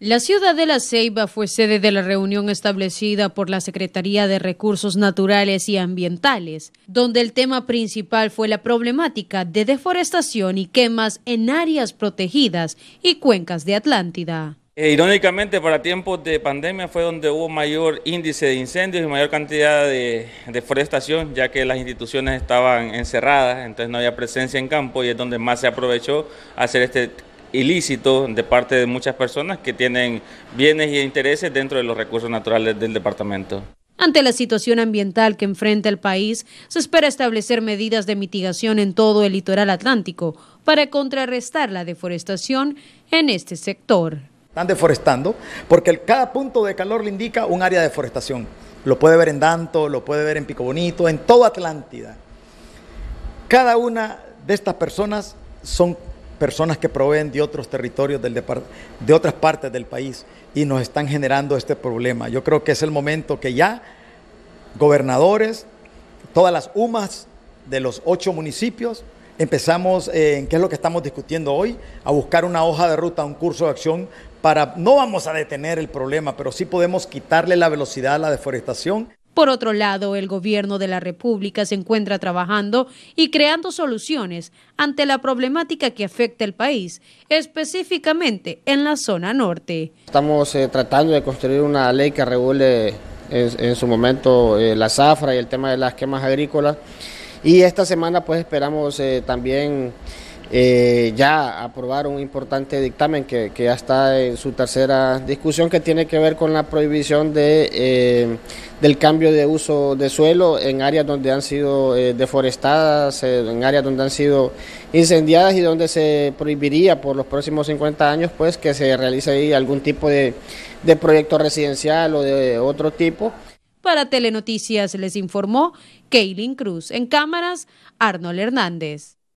La ciudad de La Ceiba fue sede de la reunión establecida por la Secretaría de Recursos Naturales y Ambientales, donde el tema principal fue la problemática de deforestación y quemas en áreas protegidas y cuencas de Atlántida. E irónicamente, para tiempos de pandemia fue donde hubo mayor índice de incendios y mayor cantidad de deforestación, ya que las instituciones estaban encerradas, entonces no había presencia en campo y es donde más se aprovechó hacer este ilícito de parte de muchas personas que tienen bienes e intereses dentro de los recursos naturales del departamento. Ante la situación ambiental que enfrenta el país, se espera establecer medidas de mitigación en todo el litoral atlántico para contrarrestar la deforestación en este sector. Están deforestando porque cada punto de calor le indica un área de deforestación. Lo puede ver en Danto, lo puede ver en Pico Bonito, en toda Atlántida. Cada una de estas personas son personas que proveen de otros territorios, del de otras partes del país y nos están generando este problema. Yo creo que es el momento que ya gobernadores, todas las UMAS de los ocho municipios, empezamos eh, en qué es lo que estamos discutiendo hoy, a buscar una hoja de ruta, un curso de acción para, no vamos a detener el problema, pero sí podemos quitarle la velocidad a la deforestación. Por otro lado, el Gobierno de la República se encuentra trabajando y creando soluciones ante la problemática que afecta al país, específicamente en la zona norte. Estamos eh, tratando de construir una ley que regule en, su momento eh, la zafra y el tema de las quemas agrícolas. Y esta semana pues esperamos eh, también eh, ya aprobaron un importante dictamen que, ya está en su tercera discusión que tiene que ver con la prohibición de, eh, del cambio de uso de suelo en áreas donde han sido eh, deforestadas, en áreas donde han sido incendiadas y donde se prohibiría por los próximos 50 años pues que se realice ahí algún tipo de, de proyecto residencial o de otro tipo. Para Telenoticias les informó Kaylin Cruz. En cámaras, Arnold Hernández.